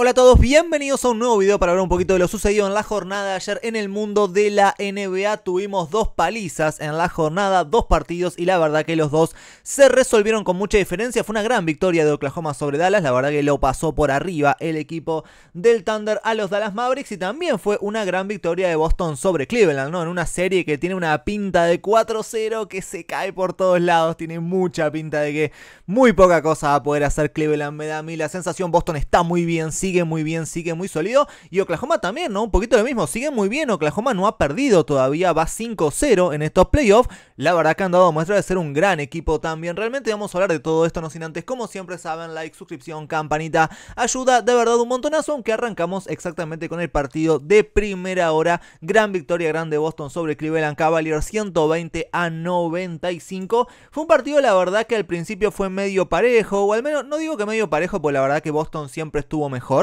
Hola a todos, bienvenidos a un nuevo video para hablar un poquito de lo sucedido en la jornada de ayer en el mundo de la NBA. Tuvimos dos palizas en la jornada, dos partidos y la verdad que los dos se resolvieron con mucha diferencia. Fue una gran victoria de Oklahoma sobre Dallas, la verdad que lo pasó por arriba el equipo del Thunder a los Dallas Mavericks y también fue una gran victoria de Boston sobre Cleveland, ¿no? En una serie que tiene una pinta de 4-0 que se cae por todos lados, tiene mucha pinta de que muy poca cosa va a poder hacer Cleveland, me da a mí la sensación, Boston está muy bien, sí sigue muy bien, sigue muy sólido. Y Oklahoma también, ¿no? Un poquito lo mismo, sigue muy bien. Oklahoma no ha perdido todavía, va 5-0 en estos playoffs. La verdad que han dado muestra de ser un gran equipo también. Realmente vamos a hablar de todo esto, no sin antes, como siempre saben, like, suscripción, campanita, ayuda de verdad un montonazo. Aunque arrancamos exactamente con el partido de primera hora. Gran victoria, grande Boston sobre Cleveland Cavaliers, 120 a 95. Fue un partido, la verdad, que al principio fue medio parejo, o al menos no digo que medio parejo, pues la verdad que Boston siempre estuvo mejor.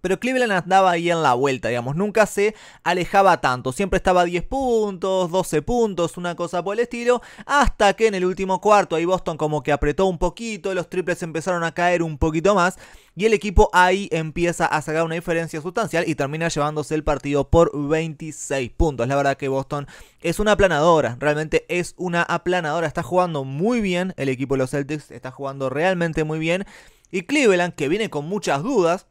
Pero Cleveland andaba ahí en la vuelta, digamos, nunca se alejaba tanto, siempre estaba a 10 puntos, 12 puntos, una cosa por el estilo, hasta que en el último cuarto ahí Boston como que apretó un poquito, los triples empezaron a caer un poquito más y el equipo ahí empieza a sacar una diferencia sustancial y termina llevándose el partido por 26 puntos. La verdad que Boston es una aplanadora, realmente es una aplanadora, está jugando muy bien el equipo de los Celtics, está jugando realmente muy bien y Cleveland, que viene con muchas dudas,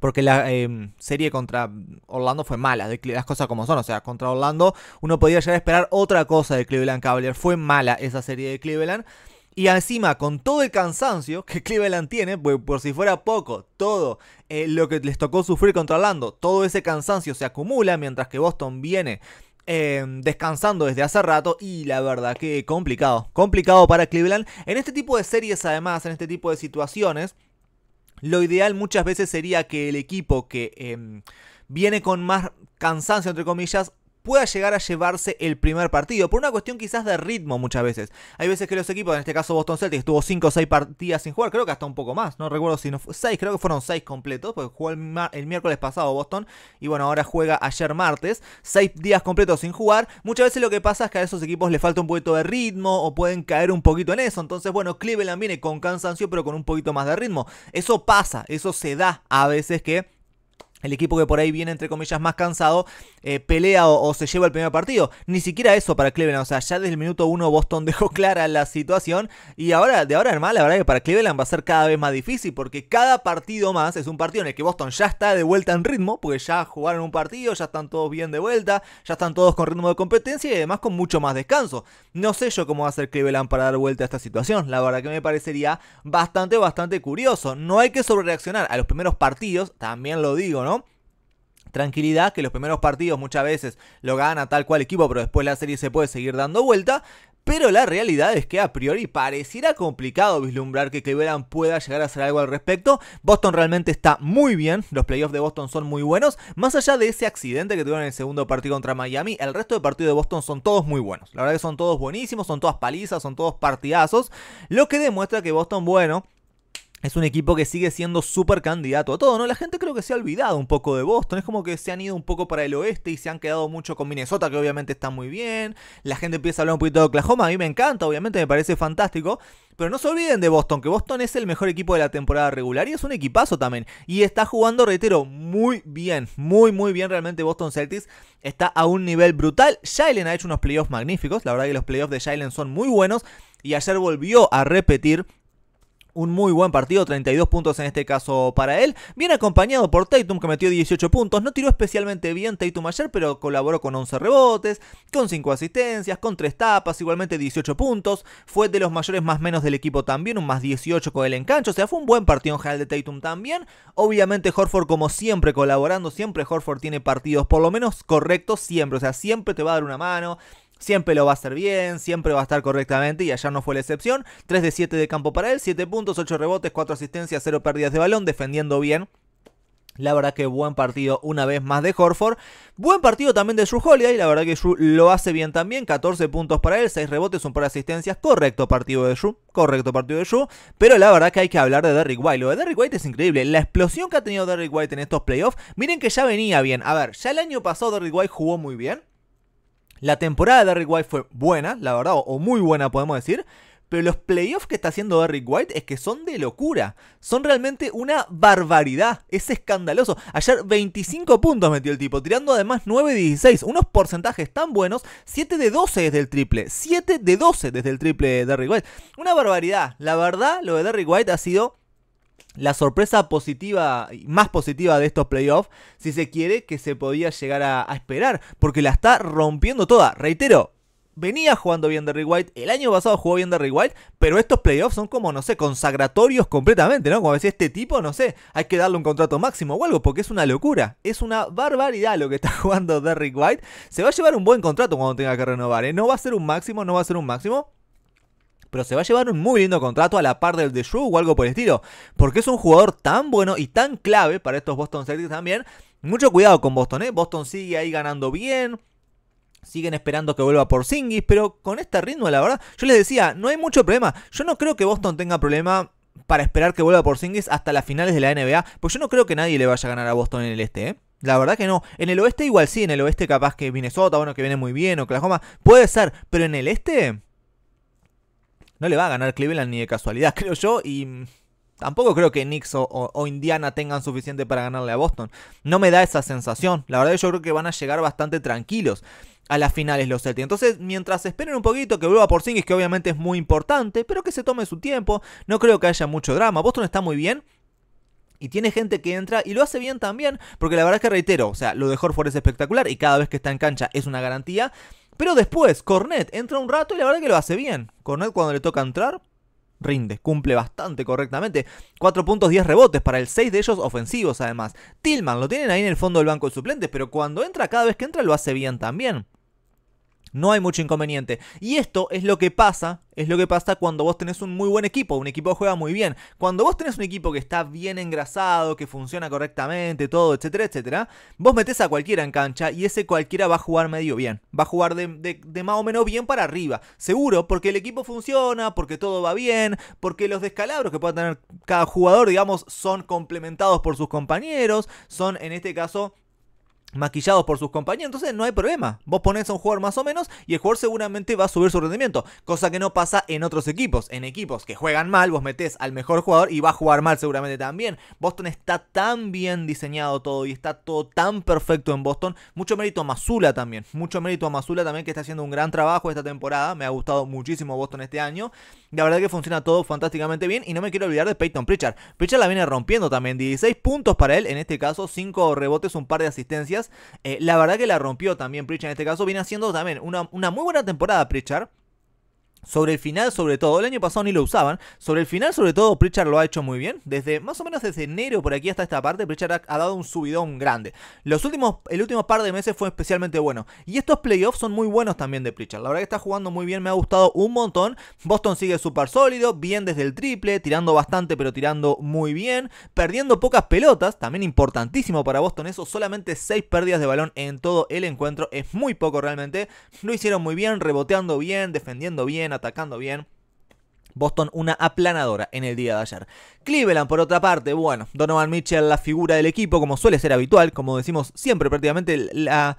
porque la eh, serie contra Orlando fue mala, las cosas como son. O sea, contra Orlando uno podía llegar a esperar otra cosa de Cleveland Cavaliers. Fue mala esa serie de Cleveland. Y encima, con todo el cansancio que Cleveland tiene, pues, por si fuera poco, todo eh, lo que les tocó sufrir contra Orlando, todo ese cansancio se acumula mientras que Boston viene Em, descansando desde hace rato y la verdad que complicado, complicado para Cleveland. En este tipo de series además, en este tipo de situaciones, lo ideal muchas veces sería que el equipo que em, viene con más cansancio, entre comillas, pueda llegar a llevarse el primer partido, por una cuestión quizás de ritmo muchas veces. Hay veces que los equipos, en este caso Boston Celtics, estuvo 5 o 6 partidas sin jugar, creo que hasta un poco más, no recuerdo si no 6, creo que fueron 6 completos, porque jugó el, el, miércoles pasado Boston y bueno, ahora juega ayer martes, 6 días completos sin jugar. Muchas veces lo que pasa es que a esos equipos les falta un poquito de ritmo o pueden caer un poquito en eso, entonces bueno, Cleveland viene con cansancio pero con un poquito más de ritmo. Eso pasa, eso se da a veces que el equipo que por ahí viene, entre comillas, más cansado, eh, pelea o, se lleva el primer partido. Ni siquiera eso para Cleveland. O sea, ya desde el minuto uno Boston dejó clara la situación. Y ahora, de ahora en más, la verdad que para Cleveland va a ser cada vez más difícil. Porque cada partido más es un partido en el que Boston ya está de vuelta en ritmo. Porque ya jugaron un partido, ya están todos bien de vuelta, ya están todos con ritmo de competencia y además con mucho más descanso. No sé yo cómo va a ser Cleveland para dar vuelta a esta situación. La verdad que me parecería bastante, bastante curioso. No hay que sobrereaccionar a los primeros partidos, también lo digo, ¿no? tranquilidad, que los primeros partidos muchas veces lo gana tal cual equipo, pero después la serie se puede seguir dando vuelta. Pero la realidad es que a priori pareciera complicado vislumbrar que Cleveland pueda llegar a hacer algo al respecto. Boston realmente está muy bien, los playoffs de Boston son muy buenos. Más allá de ese accidente que tuvieron en el segundo partido contra Miami, el resto de partidos de Boston son todos muy buenos. La verdad que son todos buenísimos, son todas palizas, son todos partidazos. Lo que demuestra que Boston, bueno, es un equipo que sigue siendo súper candidato a todo, ¿no? La gente creo que se ha olvidado un poco de Boston. Es como que se han ido un poco para el oeste y se han quedado mucho con Minnesota, que obviamente está muy bien. La gente empieza a hablar un poquito de Oklahoma. A mí me encanta, obviamente me parece fantástico. Pero no se olviden de Boston, que Boston es el mejor equipo de la temporada regular y es un equipazo también. Y está jugando, reitero, muy bien, muy, muy bien realmente Boston Celtics. Está a un nivel brutal. Shailen ha hecho unos playoffs magníficos. La verdad que los playoffs de Shailen son muy buenos. Y ayer volvió a repetir un muy buen partido, 32 puntos en este caso para él. Bien acompañado por Tatum, que metió 18 puntos. No tiró especialmente bien Tatum ayer, pero colaboró con 11 rebotes, con 5 asistencias, con 3 tapas, igualmente 18 puntos. Fue de los mayores más menos del equipo también, un más 18 con el engancho. O sea, fue un buen partido en general de Tatum también. Obviamente Horford, como siempre, colaborando. Siempre Horford tiene partidos, por lo menos correctos, siempre. O sea, siempre te va a dar una mano Siempre lo va a hacer bien, siempre va a estar correctamente y ayer no fue la excepción. 3 de 7 de campo para él, 7 puntos, 8 rebotes, 4 asistencias, 0 pérdidas de balón, defendiendo bien. La verdad que buen partido una vez más de Horford. Buen partido también de Shu Holiday. La verdad que Shu lo hace bien también. 14 puntos para él, 6 rebotes, un par de asistencias. Correcto partido de Shu, Correcto partido de Shu Pero la verdad que hay que hablar de Derrick White. Lo de Derrick White es increíble. La explosión que ha tenido Derrick White en estos playoffs. Miren que ya venía bien. A ver, ya el año pasado Derrick White jugó muy bien. La temporada de Derrick White fue buena, la verdad, o muy buena podemos decir. Pero los playoffs que está haciendo Derrick White es que son de locura. Son realmente una barbaridad. Es escandaloso. Ayer 25 puntos metió el tipo, tirando además 9 de 16. Unos porcentajes tan buenos. 7 de 12 desde el triple. 7 de 12 desde el triple de Derrick White. Una barbaridad. La verdad, lo de Derrick White ha sido la sorpresa positiva, más positiva de estos playoffs, si se quiere, que se podía llegar a, esperar, porque la está rompiendo toda. Reitero, venía jugando bien Derrick White, el año pasado jugó bien Derrick White, pero estos playoffs son como, no sé, consagratorios completamente, ¿no? Como decía este tipo, no sé, hay que darle un contrato máximo o algo, porque es una locura, es una barbaridad lo que está jugando Derrick White. Se va a llevar un buen contrato cuando tenga que renovar, ¿eh? No va a ser un máximo, no va a ser un máximo pero se va a llevar un muy lindo contrato a la par del de Shrew o algo por el estilo, porque es un jugador tan bueno y tan clave para estos Boston Celtics también. Mucho cuidado con Boston, ¿eh? Boston sigue ahí ganando bien. Siguen esperando que vuelva por Singis, pero con este ritmo, la verdad, yo les decía, no hay mucho problema. Yo no creo que Boston tenga problema para esperar que vuelva por Singis hasta las finales de la NBA, Porque yo no creo que nadie le vaya a ganar a Boston en el este, ¿eh? La verdad que no. En el oeste igual sí, en el oeste capaz que Minnesota, bueno, que viene muy bien, Oklahoma, puede ser, pero en el este no le va a ganar Cleveland ni de casualidad, creo yo, y tampoco creo que Knicks o, Indiana tengan suficiente para ganarle a Boston. No me da esa sensación. La verdad yo creo que van a llegar bastante tranquilos a las finales los Celtics. Entonces, mientras esperen un poquito que vuelva por Porzingis, que obviamente es muy importante, pero que se tome su tiempo, no creo que haya mucho drama. Boston está muy bien. Y tiene gente que entra y lo hace bien también, porque la verdad es que reitero, o sea, lo de Horford es espectacular y cada vez que está en cancha es una garantía. Pero después, Cornet entra un rato y la verdad que lo hace bien. Cornet cuando le toca entrar, rinde, cumple bastante correctamente. 4.10 puntos, rebotes, para el 6 de ellos ofensivos además. Tillman lo tienen ahí en el fondo del banco de suplentes, pero cuando entra, cada vez que entra lo hace bien también no hay mucho inconveniente. Y esto es lo que pasa, es lo que pasa cuando vos tenés un muy buen equipo, un equipo que juega muy bien. Cuando vos tenés un equipo que está bien engrasado, que funciona correctamente, todo, etcétera, etcétera, vos metés a cualquiera en cancha y ese cualquiera va a jugar medio bien, va a jugar de, de más o menos bien para arriba, seguro, porque el equipo funciona, porque todo va bien, porque los descalabros que pueda tener cada jugador, digamos, son complementados por sus compañeros, son en este caso maquillados por sus compañeros, entonces no hay problema. Vos pones a un jugador más o menos y el jugador seguramente va a subir su rendimiento, cosa que no pasa en otros equipos. En equipos que juegan mal, vos metés al mejor jugador y va a jugar mal seguramente también. Boston está tan bien diseñado todo y está todo tan perfecto en Boston. Mucho mérito a Mazula también, mucho mérito a Mazula también que está haciendo un gran trabajo esta temporada. Me ha gustado muchísimo Boston este año. La verdad que funciona todo fantásticamente bien y no me quiero olvidar de Peyton Pritchard. Pritchard la viene rompiendo también, 16 puntos para él, en este caso 5 rebotes, un par de asistencias eh, la verdad que la rompió también Preacher en este caso. Viene haciendo también una, muy buena temporada Preacher sobre el final, sobre todo, el año pasado ni lo usaban. Sobre el final, sobre todo, Pritchard lo ha hecho muy bien. Desde más o menos desde enero por aquí hasta esta parte, Pritchard ha, dado un subidón grande. Los últimos, el último par de meses fue especialmente bueno. Y estos playoffs son muy buenos también de Pritchard. La verdad que está jugando muy bien, me ha gustado un montón. Boston sigue súper sólido, bien desde el triple, tirando bastante, pero tirando muy bien. Perdiendo pocas pelotas, también importantísimo para Boston eso. Solamente 6 pérdidas de balón en todo el encuentro. Es muy poco realmente. Lo hicieron muy bien, reboteando bien, defendiendo bien atacando bien. Boston una aplanadora en el día de ayer. Cleveland, por otra parte, bueno, Donovan Mitchell, la figura del equipo, como suele ser habitual, como decimos siempre prácticamente, la...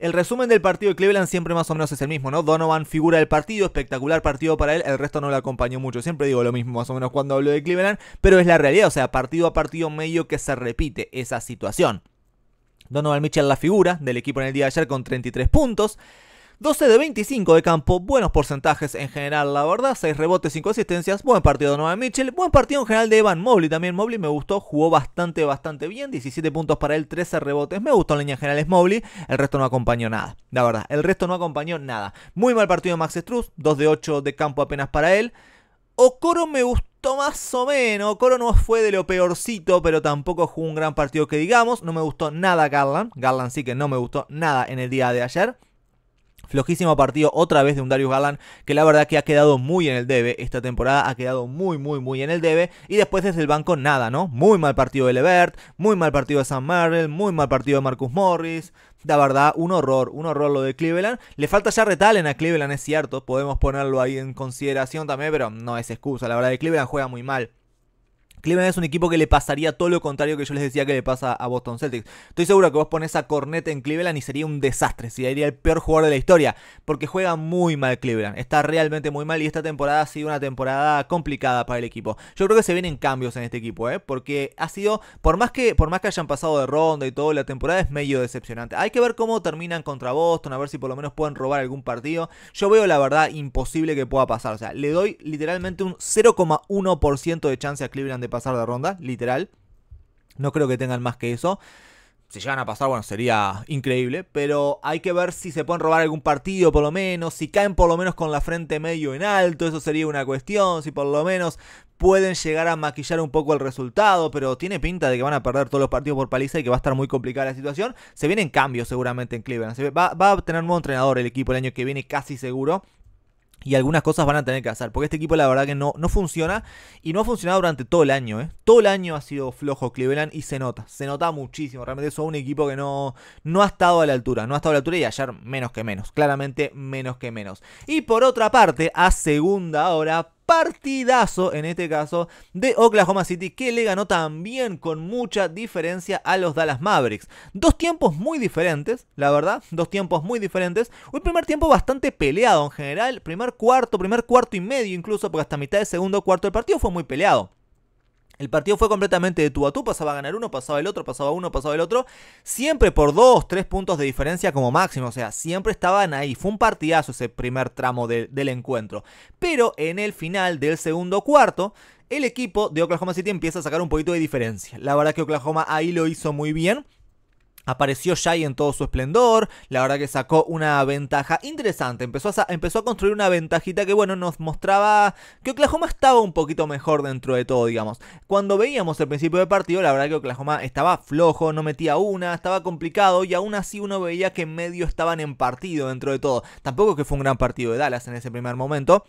El resumen del partido de Cleveland siempre más o menos es el mismo, ¿no? Donovan figura del partido, espectacular partido para él, el resto no lo acompañó mucho. Siempre digo lo mismo más o menos cuando hablo de Cleveland, pero es la realidad, o sea, partido a partido medio que se repite esa situación. Donovan Mitchell la figura del equipo en el día de ayer con 33 puntos. 12 de 25 de campo, buenos porcentajes en general, la verdad. 6 rebotes, 5 asistencias. Buen partido de Noah Mitchell. Buen partido en general de Evan Mobley. También Mobley me gustó. Jugó bastante, bastante bien. 17 puntos para él, 13 rebotes. Me gustó en línea general es Mobley. El resto no acompañó nada. La verdad, el resto no acompañó nada. Muy mal partido de Max Struz. 2 de 8 de campo apenas para él. Ocoro me gustó más o menos. Ocoro no fue de lo peorcito, pero tampoco jugó un gran partido que digamos. No me gustó nada Garland. Garland sí que no me gustó nada en el día de ayer. Flojísimo partido otra vez de un Darius Garland que la verdad que ha quedado muy en el debe. Esta temporada ha quedado muy, muy, muy en el debe. Y después desde el banco nada, ¿no? Muy mal partido de Levert, muy mal partido de Sam Merrill, muy mal partido de Marcus Morris. La verdad, un horror, un horror lo de Cleveland. Le falta ya retalen a Cleveland, es cierto. Podemos ponerlo ahí en consideración también, pero no es excusa. La verdad, que Cleveland juega muy mal. Cleveland es un equipo que le pasaría todo lo contrario que yo les decía que le pasa a Boston Celtics. Estoy seguro que vos pones a Cornet en Cleveland y sería un desastre, sería el peor jugador de la historia, porque juega muy mal Cleveland, está realmente muy mal y esta temporada ha sido una temporada complicada para el equipo. Yo creo que se vienen cambios en este equipo, ¿eh? porque ha sido, por más, que, por más que hayan pasado de ronda y todo, la temporada es medio decepcionante. Hay que ver cómo terminan contra Boston, a ver si por lo menos pueden robar algún partido. Yo veo la verdad imposible que pueda pasar, o sea, le doy literalmente un 0,1% de chance a Cleveland de pasar de ronda, literal. No creo que tengan más que eso. Si llegan a pasar, bueno, sería increíble. Pero hay que ver si se pueden robar algún partido, por lo menos. Si caen por lo menos con la frente medio en alto, eso sería una cuestión. Si por lo menos pueden llegar a maquillar un poco el resultado, pero tiene pinta de que van a perder todos los partidos por paliza y que va a estar muy complicada la situación. Se vienen cambios seguramente en Cleveland. va, va, a tener un nuevo entrenador el equipo el año que viene, casi seguro. Y algunas cosas van a tener que hacer, porque este equipo la verdad que no, no funciona y no ha funcionado durante todo el año. ¿eh? Todo el año ha sido flojo Cleveland y se nota, se nota muchísimo. Realmente es un equipo que no, no ha estado a la altura, no ha estado a la altura y ayer menos que menos, claramente menos que menos. Y por otra parte, a segunda hora, partidazo, en este caso, de Oklahoma City, que le ganó también con mucha diferencia a los Dallas Mavericks. Dos tiempos muy diferentes, la verdad, dos tiempos muy diferentes. Un primer tiempo bastante peleado en general, primer cuarto, primer cuarto y medio incluso, porque hasta mitad del segundo cuarto el partido fue muy peleado. El partido fue completamente de tú a tú, pasaba a ganar uno, pasaba el otro, pasaba uno, pasaba el otro, siempre por dos, tres puntos de diferencia como máximo, o sea, siempre estaban ahí, fue un partidazo ese primer tramo del encuentro. Pero en el final del segundo cuarto, el equipo de Oklahoma City empieza a sacar un poquito de diferencia. La verdad que Oklahoma ahí lo hizo muy bien. Apareció Shai en todo su esplendor, la verdad que sacó una ventaja interesante, empezó a, empezó a construir una ventajita que bueno, nos mostraba que Oklahoma estaba un poquito mejor dentro de todo, digamos. Cuando veíamos el principio del partido, la verdad que Oklahoma estaba flojo, no metía una, estaba complicado y aún así uno veía que en medio estaban en partido dentro de todo. Tampoco que fue un gran partido de Dallas en ese primer momento,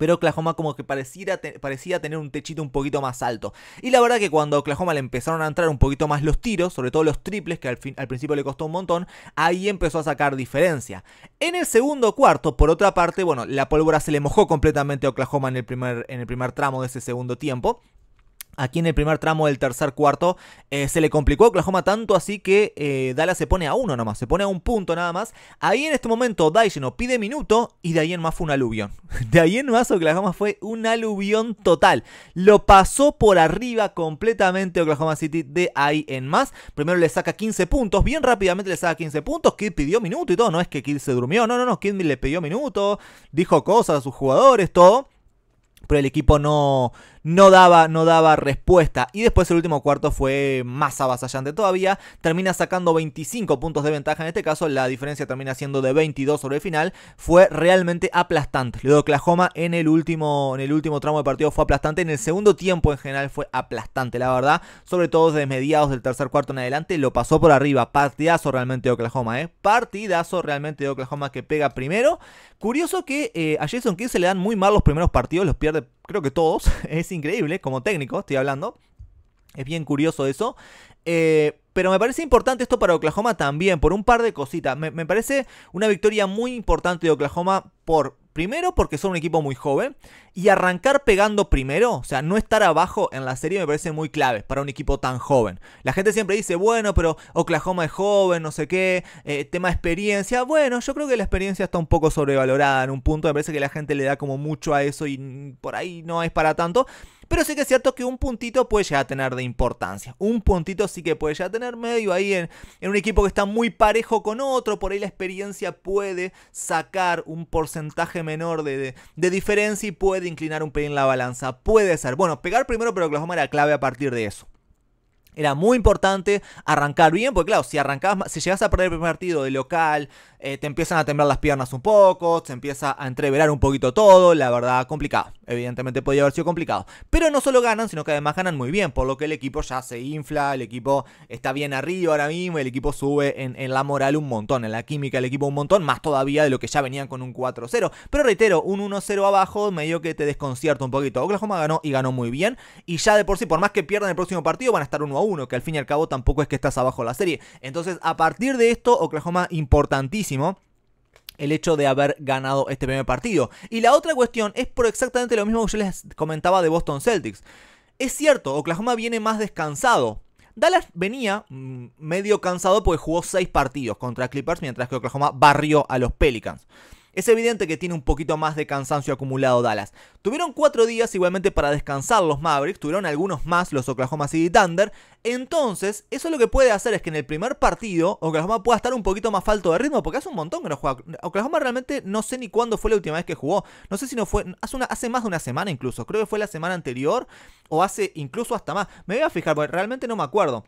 pero Oklahoma como que parecía tener un techito un poquito más alto. Y la verdad que cuando a Oklahoma le empezaron a entrar un poquito más los tiros, sobre todo los triples, que al, fin, al principio le costó un montón, ahí empezó a sacar diferencia. En el segundo cuarto, por otra parte, bueno, la pólvora se le mojó completamente a Oklahoma en el primer, en el primer tramo de ese segundo tiempo aquí en el primer tramo del tercer cuarto. Eh, se le complicó a Oklahoma tanto así que eh, Dallas se pone a uno nomás, se pone a un punto nada más. Ahí en este momento no pide minuto y de ahí en más fue un aluvión. De ahí en más Oklahoma fue un aluvión total. Lo pasó por arriba completamente Oklahoma City de ahí en más. Primero le saca 15 puntos, bien rápidamente le saca 15 puntos. Kid pidió minuto y todo, no es que Kid se durmió, no, no, no, Kid le pidió minuto, dijo cosas a sus jugadores, todo pero el equipo no, no daba, no daba respuesta. Y después el último cuarto fue más avasallante todavía. Termina sacando 25 puntos de ventaja en este caso. La diferencia termina siendo de 22 sobre el final. Fue realmente aplastante. Lo de Oklahoma en el último, en el último tramo de partido fue aplastante. En el segundo tiempo en general fue aplastante, la verdad. Sobre todo desde mediados del tercer cuarto en adelante. Lo pasó por arriba. Partidazo realmente de Oklahoma, ¿eh? Partidazo realmente de Oklahoma que pega primero. Curioso que eh, a Jason Kidd se le dan muy mal los primeros partidos. Los pierde creo que todos, es increíble, como técnico estoy hablando. Es bien curioso eso. Eh, pero me parece importante esto para Oklahoma también, por un par de cositas. me, parece una victoria muy importante de Oklahoma por Primero porque son un equipo muy joven y arrancar pegando primero, o sea, no estar abajo en la serie me parece muy clave para un equipo tan joven. La gente siempre dice, bueno, pero Oklahoma es joven, no sé qué, eh, tema de experiencia. Bueno, yo creo que la experiencia está un poco sobrevalorada en un punto, me parece que la gente le da como mucho a eso y por ahí no es para tanto. Pero sí que es cierto que un puntito puede llegar a tener de importancia. Un puntito sí que puede llegar a tener medio ahí en, un equipo que está muy parejo con otro. Por ahí la experiencia puede sacar un porcentaje menor de, diferencia y puede inclinar un pelín la balanza. Puede ser. Bueno, pegar primero, pero forma era clave a partir de eso. Era muy importante arrancar bien, porque claro, si arrancabas, si llegas a perder el primer partido de local, eh, te empiezan a temblar las piernas un poco, se empieza a entreverar un poquito todo, la verdad, complicado. Evidentemente podía haber sido complicado. Pero no solo ganan, sino que además ganan muy bien, por lo que el equipo ya se infla, el equipo está bien arriba ahora mismo, el equipo sube en, la moral un montón, en la química el equipo un montón, más todavía de lo que ya venían con un 4-0. Pero reitero, un 1-0 abajo medio que te desconcierta un poquito. Oklahoma ganó y ganó muy bien, y ya de por sí, por más que pierdan el próximo partido, van a estar un 1 uno, que al fin y al cabo tampoco es que estás abajo de la serie. Entonces, a partir de esto, Oklahoma importantísimo el hecho de haber ganado este primer partido. Y la otra cuestión es por exactamente lo mismo que yo les comentaba de Boston Celtics. Es cierto, Oklahoma viene más descansado. Dallas venía mm, medio cansado porque jugó 6 partidos contra Clippers mientras que Oklahoma barrió a los Pelicans. Es evidente que tiene un poquito más de cansancio acumulado Dallas. Tuvieron cuatro días igualmente para descansar los Mavericks, tuvieron algunos más los Oklahoma City Thunder. Entonces, eso lo que puede hacer es que en el primer partido Oklahoma pueda estar un poquito más falto de ritmo, porque hace un montón que no juega. Oklahoma realmente no sé ni cuándo fue la última vez que jugó. No sé si no fue hace, hace más de una semana incluso. Creo que fue la semana anterior o hace incluso hasta más. Me voy a fijar, porque realmente no me acuerdo.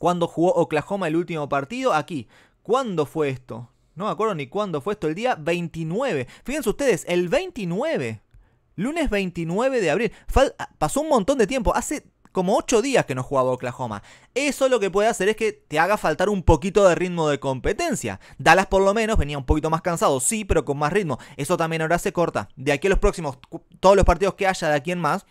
¿Cuándo jugó Oklahoma el último partido? Aquí. ¿Cuándo fue esto? No me acuerdo ni cuándo fue esto, el día 29. Fíjense ustedes, el 29. Lunes 29 de abril. pasó un montón de tiempo. Hace como 8 días que no jugaba Oklahoma. Eso lo que puede hacer es que te haga faltar un poquito de ritmo de competencia. Dallas por lo menos venía un poquito más cansado, sí, pero con más ritmo. Eso también ahora se corta. De aquí a los próximos, todos los partidos que haya de aquí en más,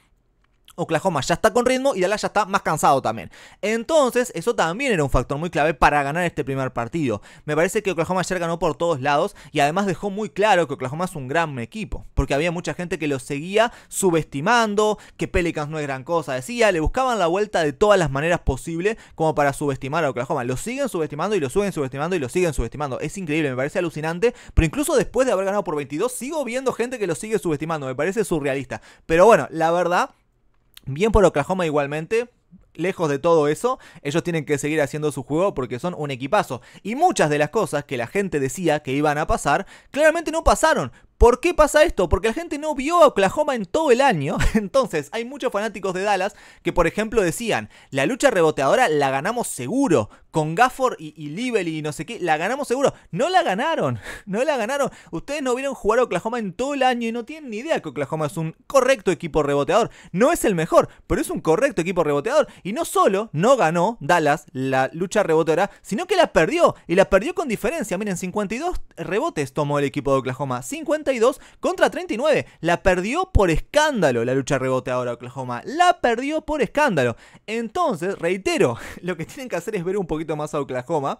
Oklahoma ya está con ritmo y Dallas ya está más cansado también. Entonces, eso también era un factor muy clave para ganar este primer partido. Me parece que Oklahoma ayer ganó por todos lados y además dejó muy claro que Oklahoma es un gran equipo, porque había mucha gente que lo seguía subestimando, que Pelicans no es gran cosa, decía, le buscaban la vuelta de todas las maneras posibles como para subestimar a Oklahoma. Lo siguen subestimando y lo siguen subestimando y lo siguen subestimando. Es increíble, me parece alucinante, pero incluso después de haber ganado por 22, sigo viendo gente que lo sigue subestimando, me parece surrealista. Pero bueno, la verdad Bien por Oklahoma igualmente lejos de todo eso, ellos tienen que seguir haciendo su juego porque son un equipazo. Y muchas de las cosas que la gente decía que iban a pasar, claramente no pasaron. ¿Por qué pasa esto? Porque la gente no vio a Oklahoma en todo el año. Entonces, hay muchos fanáticos de Dallas que, por ejemplo, decían, la lucha reboteadora la ganamos seguro. Con Gafford y, y y no sé qué, la ganamos seguro. No la ganaron. No la ganaron. Ustedes no vieron jugar a Oklahoma en todo el año y no tienen ni idea que Oklahoma es un correcto equipo reboteador. No es el mejor, pero es un correcto equipo reboteador. Y no solo no ganó Dallas la lucha ahora, sino que la perdió. Y la perdió con diferencia. Miren, 52 rebotes tomó el equipo de Oklahoma. 52 contra 39. La perdió por escándalo la lucha rebote ahora Oklahoma. La perdió por escándalo. Entonces, reitero, lo que tienen que hacer es ver un poquito más a Oklahoma.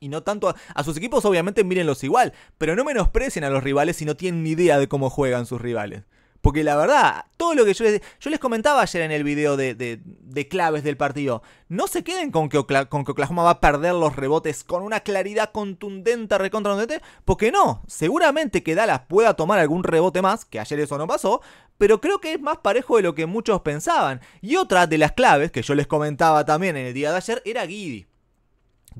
Y no tanto a, a, sus equipos, obviamente mírenlos igual, pero no menosprecien a los rivales si no tienen ni idea de cómo juegan sus rivales. Porque la verdad, todo lo que yo les, yo les comentaba ayer en el video de, claves del partido, no se queden con que, con Oklahoma va a perder los rebotes con una claridad contundente, recontra contundente, porque no, seguramente que Dallas pueda tomar algún rebote más, que ayer eso no pasó, pero creo que es más parejo de lo que muchos pensaban. Y otra de las claves que yo les comentaba también en el día de ayer era Giddy.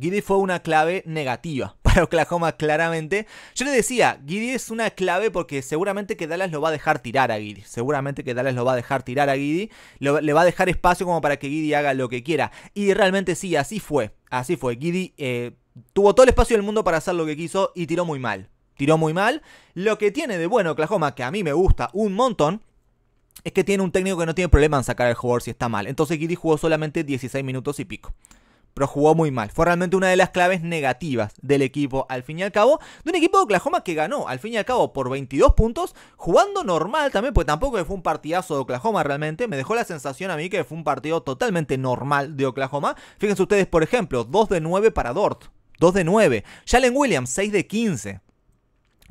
Giddy fue una clave negativa Oklahoma claramente. Yo le decía, Giddy es una clave porque seguramente que Dallas lo va a dejar tirar a Giddy. Seguramente que Dallas lo va a dejar tirar a Giddy. le va a dejar espacio como para que Giddy haga lo que quiera. Y realmente sí, así fue. Así fue. Giddy eh, tuvo todo el espacio del mundo para hacer lo que quiso y tiró muy mal. Tiró muy mal. Lo que tiene de bueno Oklahoma, que a mí me gusta un montón, es que tiene un técnico que no tiene problema en sacar al jugador si está mal. Entonces Giddy jugó solamente 16 minutos y pico pero jugó muy mal. Fue realmente una de las claves negativas del equipo, al fin y al cabo, de un equipo de Oklahoma que ganó, al fin y al cabo, por 22 puntos, jugando normal también, pues tampoco fue un partidazo de Oklahoma realmente, me dejó la sensación a mí que fue un partido totalmente normal de Oklahoma. Fíjense ustedes, por ejemplo, 2 de 9 para Dort. 2 de 9. Jalen Williams, 6 de 15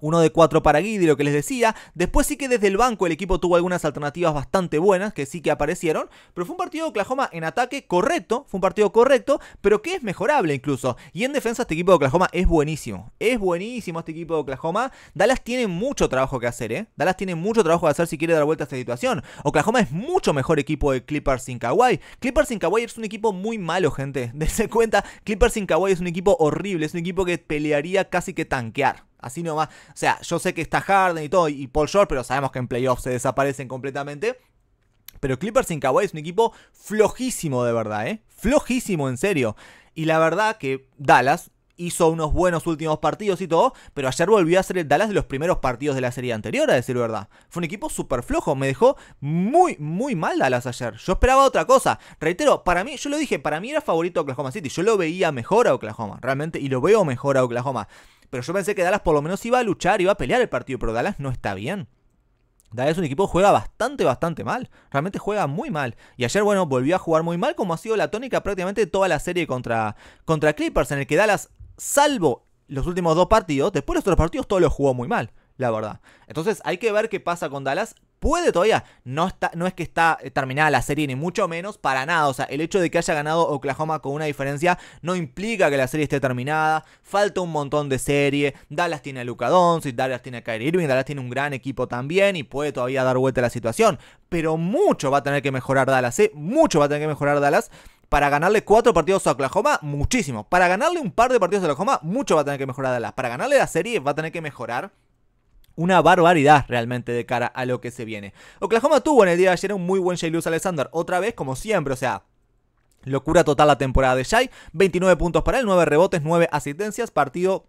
uno de cuatro para Guidi, lo que les decía. Después sí que desde el banco el equipo tuvo algunas alternativas bastante buenas que sí que aparecieron, pero fue un partido de Oklahoma en ataque correcto, fue un partido correcto, pero que es mejorable incluso. Y en defensa este equipo de Oklahoma es buenísimo, es buenísimo este equipo de Oklahoma. Dallas tiene mucho trabajo que hacer, ¿eh? Dallas tiene mucho trabajo que hacer si quiere dar vuelta a esta situación. Oklahoma es mucho mejor equipo de Clippers sin Kawhi. Clippers sin Kawhi es un equipo muy malo, gente. Dense cuenta, Clippers sin Kawhi es un equipo horrible, es un equipo que pelearía casi que tanquear. Así nomás. O sea, yo sé que está Harden y todo, y Paul Short... pero sabemos que en playoffs se desaparecen completamente. Pero Clippers en Kawhi es un equipo flojísimo de verdad, ¿eh? Flojísimo, en serio. Y la verdad que Dallas hizo unos buenos últimos partidos y todo, pero ayer volvió a ser el Dallas de los primeros partidos de la serie anterior, a decir verdad. Fue un equipo súper flojo, me dejó muy, muy mal Dallas ayer. Yo esperaba otra cosa. Reitero, para mí, yo lo dije, para mí era favorito Oklahoma City. Yo lo veía mejor a Oklahoma, realmente, y lo veo mejor a Oklahoma. Pero yo pensé que Dallas por lo menos iba a luchar, iba a pelear el partido, pero Dallas no está bien. Dallas es un equipo que juega bastante, bastante mal. Realmente juega muy mal. Y ayer, bueno, volvió a jugar muy mal, como ha sido la tónica prácticamente toda la serie contra, contra Clippers, en el que Dallas salvo los últimos dos partidos, después los otros partidos todos los jugó muy mal, la verdad. Entonces hay que ver qué pasa con Dallas. Puede todavía, no, está, no es que está eh, terminada la serie, ni mucho menos, para nada. O sea, el hecho de que haya ganado Oklahoma con una diferencia no implica que la serie esté terminada. Falta un montón de serie. Dallas tiene a Luka Doncic, Dallas tiene a Kyrie Irving, Dallas tiene un gran equipo también y puede todavía dar vuelta a la situación. Pero mucho va a tener que mejorar Dallas, ¿eh? Mucho va a tener que mejorar Dallas para ganarle cuatro partidos a Oklahoma, muchísimo. Para ganarle un par de partidos a Oklahoma, mucho va a tener que mejorar las. Para ganarle la serie, va a tener que mejorar una barbaridad realmente de cara a lo que se viene. Oklahoma tuvo en el día de ayer un muy buen Jay Lewis Alexander, otra vez como siempre, o sea, locura total la temporada de Shai, 29 puntos para él, 9 rebotes, 9 asistencias, partido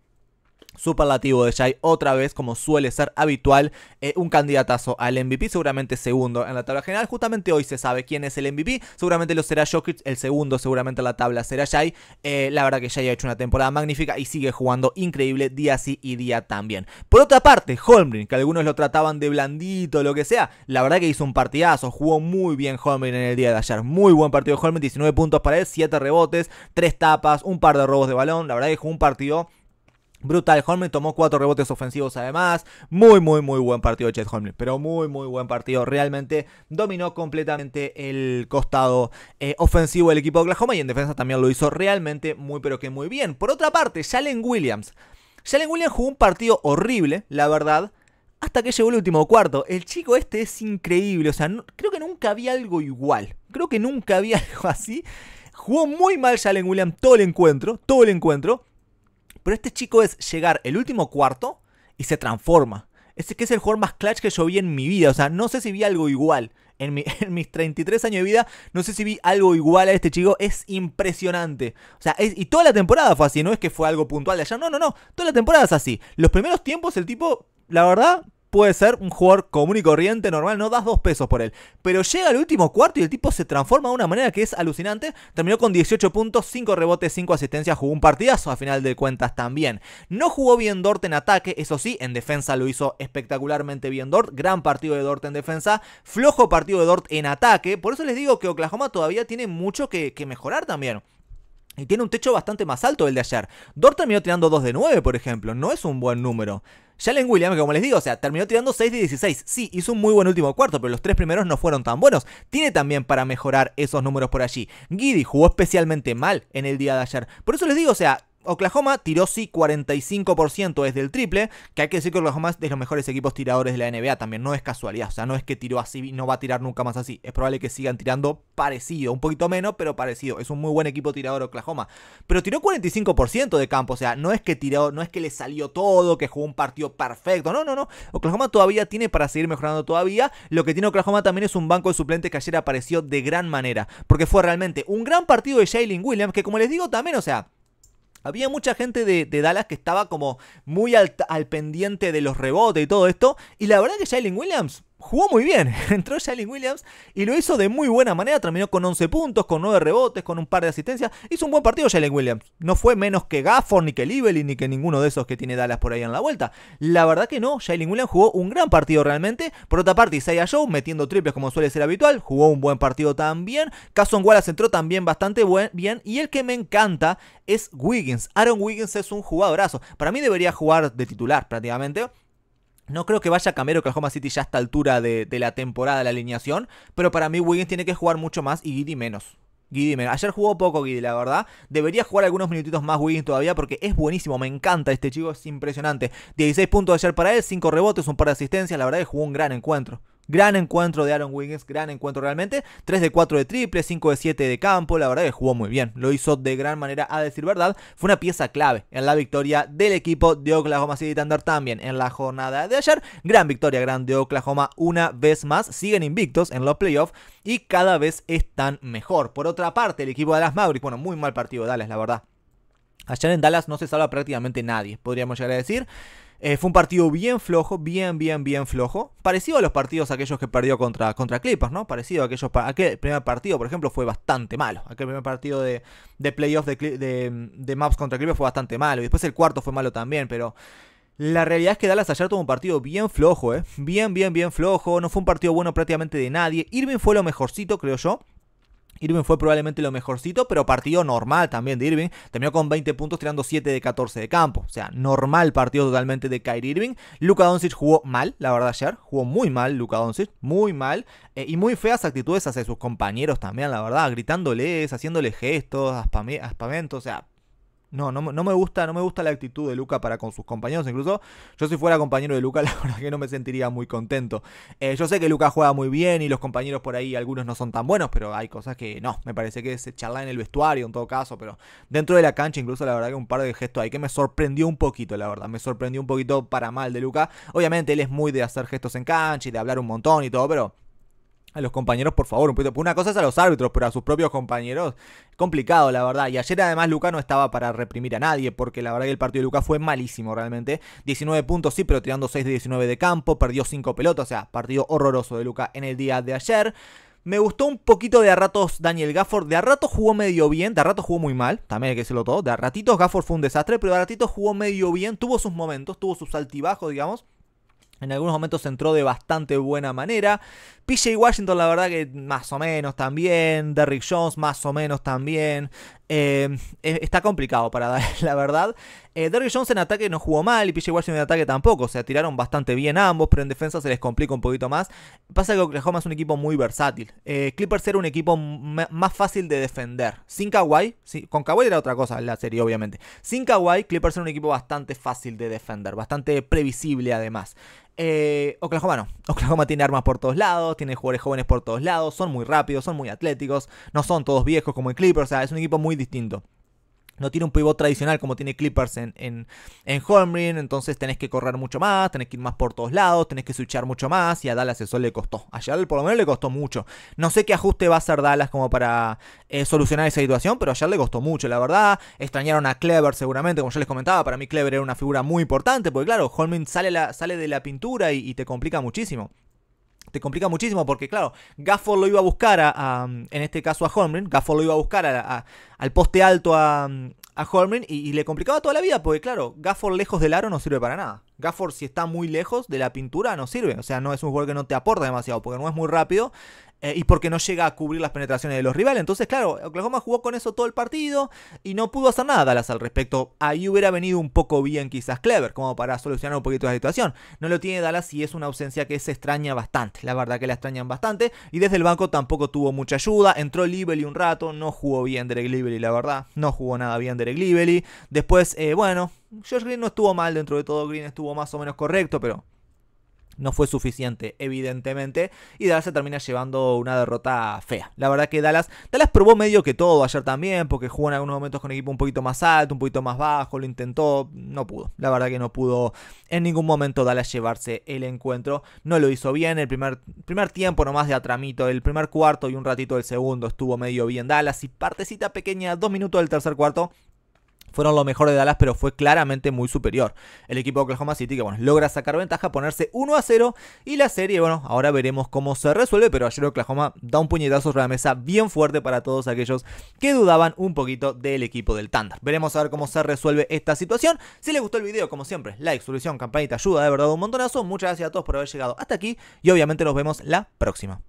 superlativo de Shai otra vez, como suele ser habitual, eh, un candidatazo al MVP, seguramente segundo en la tabla general. Justamente hoy se sabe quién es el MVP, seguramente lo será Jokic, el segundo seguramente en la tabla será Shai. Eh, la verdad que Shai ha hecho una temporada magnífica y sigue jugando increíble día sí y día también. Por otra parte, Holmgren, que algunos lo trataban de blandito, lo que sea, la verdad que hizo un partidazo, jugó muy bien Holmgren en el día de ayer, muy buen partido Holmgren, 19 puntos para él, 7 rebotes, 3 tapas, un par de robos de balón, la verdad que jugó un partido Brutal, Holmes tomó cuatro rebotes ofensivos además. Muy, muy, muy buen partido Chet Holmes. Pero muy, muy buen partido. Realmente dominó completamente el costado eh, ofensivo del equipo de Oklahoma. Y en defensa también lo hizo realmente muy, pero que muy bien. Por otra parte, Shalen Williams. Shalen Williams jugó un partido horrible, la verdad. Hasta que llegó el último cuarto. El chico este es increíble. O sea, creo que nunca había algo igual. Creo que nunca había algo así. Jugó muy mal Shalen Williams todo el encuentro. Todo el encuentro pero este chico es llegar el último cuarto y se transforma. ese que es el jugador más clutch que yo vi en mi vida. O sea, no sé si vi algo igual. En, mi, en, mis 33 años de vida, no sé si vi algo igual a este chico. Es impresionante. O sea, es, y toda la temporada fue así. No es que fue algo puntual de allá. No, no, no. Toda la temporada es así. Los primeros tiempos el tipo, la verdad, puede ser un jugador común y corriente, normal, no das dos pesos por él. Pero llega al último cuarto y el tipo se transforma de una manera que es alucinante. Terminó con 18 puntos, 5 rebotes, 5 asistencias, jugó un partidazo a final de cuentas también. No jugó bien Dort en ataque, eso sí, en defensa lo hizo espectacularmente bien Dort. Gran partido de Dort en defensa, flojo partido de Dort en ataque. Por eso les digo que Oklahoma todavía tiene mucho que, que mejorar también. Y tiene un techo bastante más alto el de ayer. Dort terminó tirando 2 de 9, por ejemplo. No es un buen número. Jalen Williams, como les digo, o sea, terminó tirando 6 de 16. Sí, hizo un muy buen último cuarto, pero los tres primeros no fueron tan buenos. Tiene también para mejorar esos números por allí. Giddy jugó especialmente mal en el día de ayer. Por eso les digo, o sea, Oklahoma tiró sí 45% desde el triple, que hay que decir que Oklahoma es de los mejores equipos tiradores de la NBA también, no es casualidad, o sea, no es que tiró así y no va a tirar nunca más así, es probable que sigan tirando parecido, un poquito menos, pero parecido, es un muy buen equipo tirador Oklahoma, pero tiró 45% de campo, o sea, no es que tiró, no es que le salió todo, que jugó un partido perfecto, no, no, no, Oklahoma todavía tiene para seguir mejorando todavía, lo que tiene Oklahoma también es un banco de suplentes que ayer apareció de gran manera, porque fue realmente un gran partido de Jalen Williams, que como les digo también, o sea, había mucha gente de, Dallas que estaba como muy al, pendiente de los rebotes y todo esto. Y la verdad que Jalen Williams jugó muy bien. Entró Jalen Williams y lo hizo de muy buena manera. Terminó con 11 puntos, con 9 rebotes, con un par de asistencias. Hizo un buen partido Jalen Williams. No fue menos que Gafford, ni que Lively, ni que ninguno de esos que tiene Dallas por ahí en la vuelta. La verdad que no, Jalen Williams jugó un gran partido realmente. Por otra parte, Isaiah Joe metiendo triples como suele ser habitual. Jugó un buen partido también. Cason Wallace entró también bastante bien. Y el que me encanta es Wiggins. Aaron Wiggins es un jugadorazo. Para mí debería jugar de titular prácticamente. No creo que vaya a cambiar Oklahoma City ya a esta altura de, la temporada, de la alineación, pero para mí Wiggins tiene que jugar mucho más y Giddy menos. Guidi, ayer jugó poco Giddy, la verdad. Debería jugar algunos minutitos más Wiggins todavía porque es buenísimo, me encanta este chico, es impresionante. 16 puntos ayer para él, 5 rebotes, un par de asistencias, la verdad que jugó un gran encuentro. Gran encuentro de Aaron Wiggins, gran encuentro realmente. 3 de 4 de triple, 5 de 7 de campo. La verdad que jugó muy bien. Lo hizo de gran manera, a decir verdad. Fue una pieza clave en la victoria del equipo de Oklahoma City Thunder también en la jornada de ayer. Gran victoria, gran de Oklahoma una vez más. Siguen invictos en los playoffs y cada vez están mejor. Por otra parte, el equipo de Dallas Mavericks, bueno, muy mal partido Dallas, la verdad. Ayer en Dallas no se salva prácticamente nadie, podríamos llegar a decir. Eh, fue un partido bien flojo, bien, bien, bien flojo. Parecido a los partidos aquellos que perdió contra, contra Clippers, ¿no? Parecido a aquellos. Aquel primer partido, por ejemplo, fue bastante malo. Aquel primer partido de, de playoff de, de, Maps contra Clippers fue bastante malo. Y después el cuarto fue malo también, pero. La realidad es que Dallas ayer tuvo un partido bien flojo, ¿eh? Bien, bien, bien flojo. No fue un partido bueno prácticamente de nadie. Irving fue lo mejorcito, creo yo. Irving fue probablemente lo mejorcito, pero partido normal también de Irving. Terminó con 20 puntos tirando 7 de 14 de campo. O sea, normal partido totalmente de Kyrie Irving. Luka Doncic jugó mal, la verdad, ayer. Jugó muy mal Luka Doncic, muy mal. Eh, y muy feas actitudes hacia sus compañeros también, la verdad. Gritándoles, haciéndoles gestos, aspamentos, o sea, no, no, me gusta, no me gusta la actitud de Luca para con sus compañeros. Incluso yo si fuera compañero de Luca, la verdad que no me sentiría muy contento. Eh, yo sé que Luca juega muy bien y los compañeros por ahí algunos no son tan buenos, pero hay cosas que no. Me parece que se charla en el vestuario en todo caso, pero dentro de la cancha incluso la verdad que un par de gestos ahí que me sorprendió un poquito, la verdad. Me sorprendió un poquito para mal de Luca. Obviamente él es muy de hacer gestos en cancha y de hablar un montón y todo, pero a los compañeros, por favor, un poquito. Una cosa es a los árbitros, pero a sus propios compañeros, complicado, la verdad. Y ayer, además, Luca no estaba para reprimir a nadie, porque la verdad que el partido de Luca fue malísimo, realmente. 19 puntos, sí, pero tirando 6 de 19 de campo, perdió 5 pelotas, o sea, partido horroroso de Luca en el día de ayer. Me gustó un poquito de a ratos Daniel Gafford. De a ratos jugó medio bien, de a ratos jugó muy mal, también hay que decirlo todo. De a ratitos Gafford fue un desastre, pero de a ratitos jugó medio bien, tuvo sus momentos, tuvo sus altibajos, digamos. En algunos momentos entró de bastante buena manera, PJ Washington, la verdad que más o menos también. Derrick Jones, más o menos también. Eh, está complicado para dar, la verdad. Eh, Derrick Jones en ataque no jugó mal y PJ Washington en ataque tampoco. O sea, tiraron bastante bien ambos, pero en defensa se les complica un poquito más. Pasa que Oklahoma es un equipo muy versátil. Eh, Clippers era un equipo más fácil de defender. Sin Kawhi, sí, con Kawhi era otra cosa la serie, obviamente. Sin Kawhi, Clippers era un equipo bastante fácil de defender, bastante previsible además. Oklahoma no. Oklahoma tiene armas por todos lados tiene jugadores jóvenes por todos lados, son muy rápidos, son muy atléticos, no son todos viejos como el Clippers, o sea, es un equipo muy distinto. No tiene un pivot tradicional como tiene Clippers en, en, en Holmgren, entonces tenés que correr mucho más, tenés que ir más por todos lados, tenés que switchar mucho más y a Dallas eso le costó. A por lo menos le costó mucho. No sé qué ajuste va a hacer Dallas como para eh, solucionar esa situación, pero a ayer le costó mucho, la verdad. Extrañaron a Clever seguramente, como yo les comentaba, para mí Clever era una figura muy importante, porque claro, Holmgren sale, la, sale de la pintura y te complica muchísimo te complica muchísimo porque, claro, Gafford lo iba a buscar a, en este caso a Holmgren, Gafford lo iba a buscar al poste alto a, a Holmgren y, y, le complicaba toda la vida porque, claro, Gafford lejos del aro no sirve para nada. Gafford si está muy lejos de la pintura no sirve, o sea, no es un jugador que no te aporta demasiado porque no es muy rápido eh, y porque no llega a cubrir las penetraciones de los rivales. Entonces, claro, Oklahoma jugó con eso todo el partido y no pudo hacer nada Dallas al respecto. Ahí hubiera venido un poco bien quizás Clever, como para solucionar un poquito la situación. No lo tiene Dallas y es una ausencia que se extraña bastante. La verdad que la extrañan bastante. Y desde el banco tampoco tuvo mucha ayuda. Entró Lively un rato, no jugó bien Derek Lively, la verdad. No jugó nada bien Derek Lively. Después, eh, bueno, Josh Green no estuvo mal dentro de todo. Green estuvo más o menos correcto, pero no fue suficiente, evidentemente. Y Dallas se termina llevando una derrota fea. La verdad que Dallas, Dallas probó medio que todo ayer también, porque jugó en algunos momentos con equipo un poquito más alto, un poquito más bajo, lo intentó, no pudo. La verdad que no pudo en ningún momento Dallas llevarse el encuentro. No lo hizo bien, el primer, primer tiempo nomás de atramito, el primer cuarto y un ratito del segundo estuvo medio bien Dallas y partecita pequeña, dos minutos del tercer cuarto fueron lo mejor de Dallas, pero fue claramente muy superior. El equipo de Oklahoma City, que bueno, logra sacar ventaja, ponerse 1 a 0. Y la serie, bueno, ahora veremos cómo se resuelve. Pero ayer Oklahoma da un puñetazo sobre la mesa bien fuerte para todos aquellos que dudaban un poquito del equipo del Thunder. Veremos a ver cómo se resuelve esta situación. Si les gustó el video, como siempre, like, suscripción, campanita, ayuda de verdad un montonazo. Muchas gracias a todos por haber llegado hasta aquí. Y obviamente nos vemos la próxima.